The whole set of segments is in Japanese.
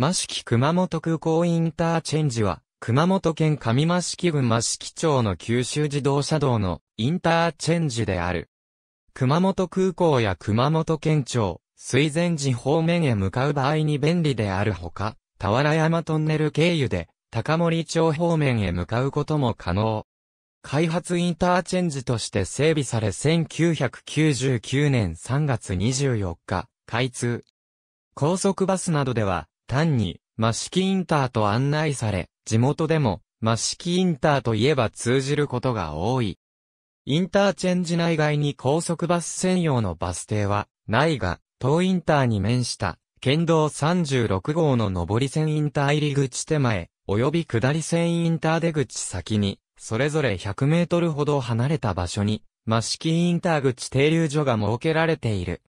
益城熊本空港インターチェンジは、熊本県上益城郡益城町の九州自動車道のインターチェンジである。熊本空港や熊本県庁、水前寺方面へ向かう場合に便利であるほか、田原山トンネル経由で、高森町方面へ向かうことも可能。開発インターチェンジとして整備され1999年3月24日、開通。高速バスなどでは、単に、マシキインターと案内され、地元でも、マシキインターといえば通じることが多い。インターチェンジ内外に高速バス専用のバス停は、ないが、東インターに面した、県道36号の上り線インター入り口手前、及び下り線インター出口先に、それぞれ100メートルほど離れた場所に、マシキインター口停留所が設けられている。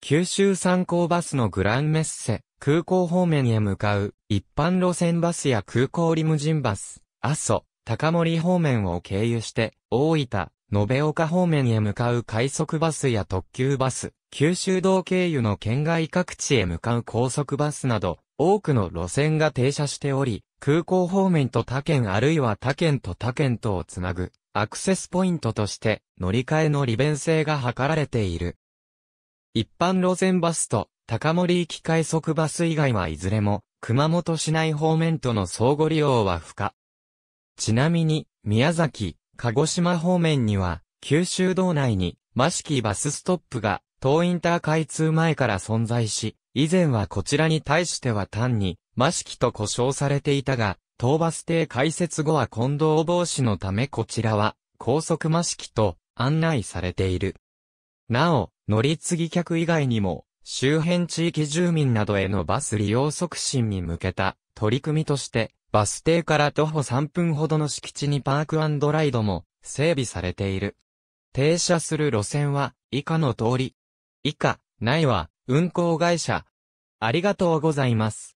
九州参考バスのグランメッセ、空港方面へ向かう、一般路線バスや空港リムジンバス、阿蘇、高森方面を経由して、大分、延岡方面へ向かう快速バスや特急バス、九州道経由の県外各地へ向かう高速バスなど、多くの路線が停車しており、空港方面と他県あるいは他県と他県とをつなぐ、アクセスポイントとして、乗り換えの利便性が図られている。一般路線バスと高森行き快速バス以外はいずれも、熊本市内方面との相互利用は不可。ちなみに、宮崎、鹿児島方面には、九州道内に、マシキバスストップが、当インター開通前から存在し、以前はこちらに対しては単に、マシキと呼称されていたが、東バス停開設後は混同防止のためこちらは、高速マシキと案内されている。なお、乗り継ぎ客以外にも、周辺地域住民などへのバス利用促進に向けた取り組みとして、バス停から徒歩3分ほどの敷地にパークライドも整備されている。停車する路線は以下の通り。以下、ないは運行会社。ありがとうございます。